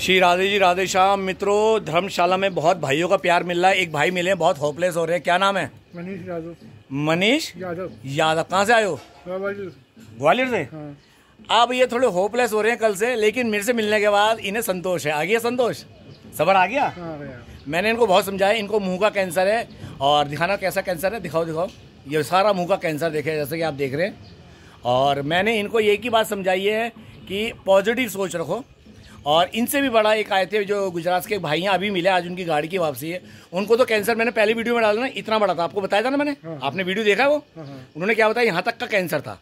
श्री राधे जी राधे श्याम मित्रों धर्मशाला में बहुत भाइयों का प्यार मिल रहा है एक भाई मिले बहुत होपलेस हो रहे हैं क्या नाम है मनीष यादव मनीष यादव यादव कहाँ से आयो हाँ, ग्वालियर से हाँ। आप ये थोड़े होपलेस हो रहे हैं कल से लेकिन मेरे से मिलने के बाद इन्हें संतोष है आ गया संतोष सबर आ गया हाँ मैंने इनको बहुत समझाया इनको मुँह का कैंसर है और दिखाना कैसा कैंसर है दिखाओ दिखाओ ये सारा मुँह का कैंसर देखे जैसे कि आप देख रहे हैं और मैंने इनको एक ही बात समझाई है कि पॉजिटिव सोच रखो और इनसे भी बड़ा एक आए थे जो गुजरात के भाई हैं अभी मिले आज उनकी गाड़ी की वापसी है उनको तो कैंसर मैंने पहले वीडियो में डाला ना इतना बड़ा था आपको बताया था ना मैंने हाँ। आपने वीडियो देखा वो हाँ, हाँ। उन्होंने क्या बताया यहाँ तक का कैंसर था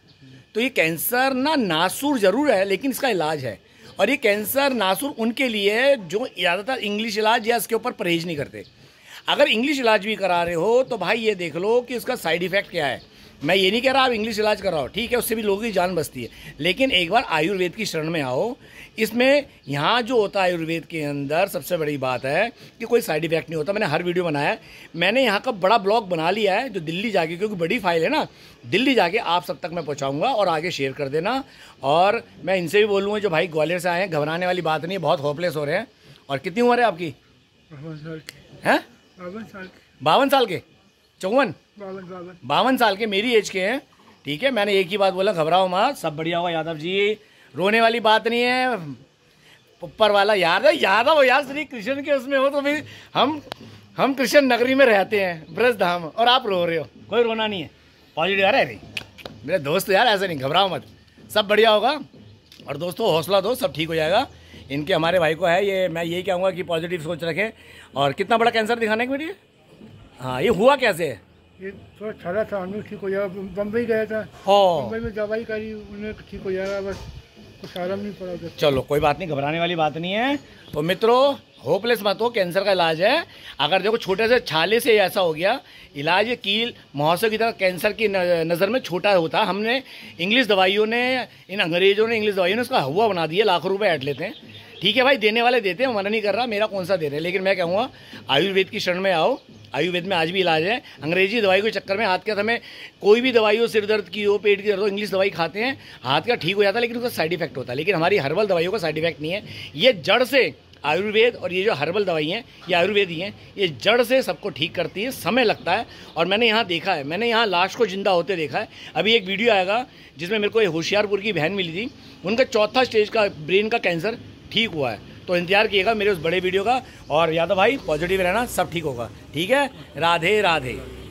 तो ये कैंसर ना नासूर ज़रूर है लेकिन इसका इलाज है और ये कैंसर नासूर उनके लिए है जो ज़्यादातर इंग्लिश इलाज या इसके ऊपर परहेज नहीं करते अगर इंग्लिश इलाज भी करा रहे हो तो भाई ये देख लो कि उसका साइड इफ़ेक्ट क्या है मैं ये नहीं कह रहा आप इंग्लिश इलाज कराओ ठीक है उससे भी लोगों की जान बचती है लेकिन एक बार आयुर्वेद की शरण में आओ इसमें यहाँ जो होता है आयुर्वेद के अंदर सबसे बड़ी बात है कि कोई साइड इफेक्ट नहीं होता मैंने हर वीडियो बनाया है मैंने यहाँ का बड़ा ब्लॉग बना लिया है जो दिल्ली जाके क्योंकि बड़ी फाइल है ना दिल्ली जाके आप सब तक मैं पहुँचाऊँगा और आगे शेयर कर देना और मैं इनसे भी बोलूँगा जो भाई ग्वालियर से आए हैं घबराने वाली बात नहीं है बहुत होपलेस हो रहे हैं और कितनी उम्र है आपकी बावन साल के बावन साल के चौवन बावन साल के मेरी एज के हैं ठीक है मैंने एक ही बात बोला घबराओ माँ सब बढ़िया हुआ यादव जी रोने वाली बात नहीं है ऊपर वाला याद है यादव यार श्री कृष्ण के उसमें हो तो भी हम हम कृष्ण नगरी में रहते हैं ब्रज धाम और आप रो रहे हो कोई रोना नहीं है पॉजिटिव आ रहा है नहीं मेरे दोस्त यार ऐसे नहीं घबराओ मत सब बढ़िया होगा और दोस्तों हौसला दो सब ठीक हो जाएगा इनके हमारे भाई को है ये मैं यही कहूँगा कि पॉजिटिव सोच रखें और कितना बड़ा कैंसर दिखाने के मेरे हाँ ये हुआ कैसे ये थोड़ा ठहरा था हमने ठीक हो जाएगा बम्बई गया था बम्बई में दवाई करी उन्हें ठीक हो जाएगा बस कुछ आराम नहीं पड़ा चलो कोई बात नहीं घबराने वाली बात नहीं है तो मित्रों होपलेस मत हो कैंसर का इलाज है अगर देखो छोटे से छाले से ऐसा हो गया इलाज कील महोत्सव की तरह कैंसर की नज़र में छोटा होता हमने इंग्लिश दवाइयों ने इन अंग्रेज़ों ने इंग्लिश दवाइयों ने उसका हवा बना दिया लाखों रुपए ऐट लेते हैं ठीक है भाई देने वाले देते हैं मना नहीं कर रहा मेरा कौन सा दे रहे लेकिन मैं कहूँगा आयुर्वेद की शरण में आओ आयुर्वेद में आज भी इलाज है अंग्रेजी दवाई के चक्कर में हाथ के हमें कोई भी दवाई हो सिर दर्द की हो पेट की दर्द हो इंग्लिश दवाई खाते हैं हाथ का ठीक हो जाता है लेकिन उसका साइड इफेक्ट होता है लेकिन हमारी हर्बल दवाइयों का साइड इफेक्ट नहीं है ये जड़ से आयुर्वेद और ये जो हर्बल दवाई हैं ये आयुर्वेद ही हैं ये जड़ से सबको ठीक करती है समय लगता है और मैंने यहाँ देखा है मैंने यहाँ लाश को जिंदा होते देखा है अभी एक वीडियो आएगा जिसमें मेरे को होशियारपुर की बहन मिली थी उनका चौथा स्टेज का ब्रेन का कैंसर ठीक हुआ है तो इंतजार किएगा मेरे उस बड़े वीडियो का और यादव भाई पॉजिटिव रहना सब ठीक होगा ठीक है राधे राधे